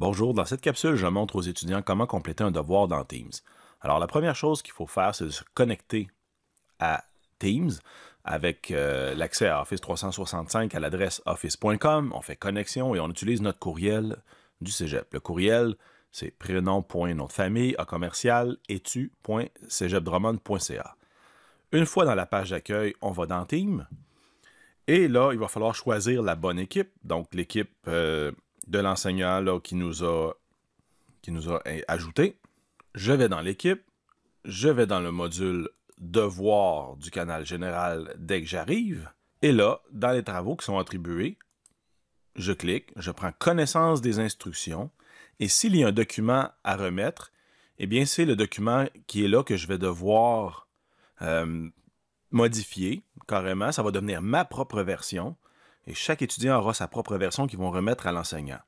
Bonjour, dans cette capsule, je montre aux étudiants comment compléter un devoir dans Teams. Alors, la première chose qu'il faut faire, c'est de se connecter à Teams avec euh, l'accès à Office 365 à l'adresse office.com. On fait connexion et on utilise notre courriel du cégep. Le courriel, c'est famille à commercial Une fois dans la page d'accueil, on va dans Teams. Et là, il va falloir choisir la bonne équipe, donc l'équipe euh, de l'enseignant qui nous a qui nous a eh, ajouté. Je vais dans l'équipe, je vais dans le module devoir du canal général dès que j'arrive, et là, dans les travaux qui sont attribués, je clique, je prends connaissance des instructions, et s'il y a un document à remettre, eh bien c'est le document qui est là que je vais devoir euh, modifier carrément, ça va devenir ma propre version et chaque étudiant aura sa propre version qu'ils vont remettre à l'enseignant.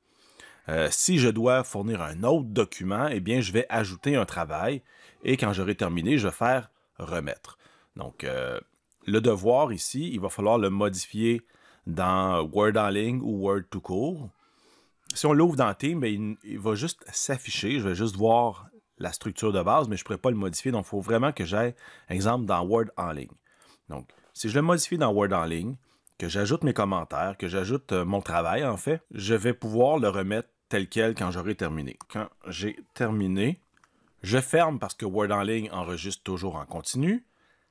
Euh, si je dois fournir un autre document, eh bien, je vais ajouter un travail et quand j'aurai terminé, je vais faire remettre. Donc, euh, le devoir ici, il va falloir le modifier dans Word en ligne ou Word tout court. Si on l'ouvre dans Team, ben, il, va juste s'afficher. Je vais juste voir la structure de base, mais je ne pourrais pas le modifier. Donc, il faut vraiment que j'aille, exemple, dans Word en ligne. Donc, si je le modifie dans Word en ligne, que j'ajoute mes commentaires, que j'ajoute euh, mon travail en fait, je vais pouvoir le remettre tel quel quand j'aurai terminé. Quand j'ai terminé, je ferme parce que Word en ligne enregistre toujours en continu.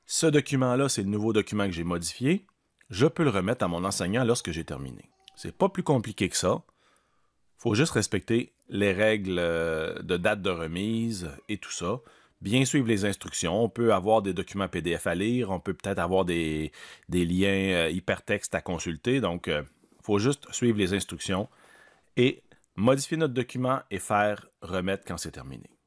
Ce document-là, c'est le nouveau document que j'ai modifié. Je peux le remettre à mon enseignant lorsque j'ai terminé. C'est pas plus compliqué que ça. Faut juste respecter les règles euh, de date de remise et tout ça bien suivre les instructions. On peut avoir des documents PDF à lire, on peut peut-être avoir des, liens euh, hypertextes à consulter. Donc, il euh, faut juste suivre les instructions et modifier notre document et faire remettre quand c'est terminé.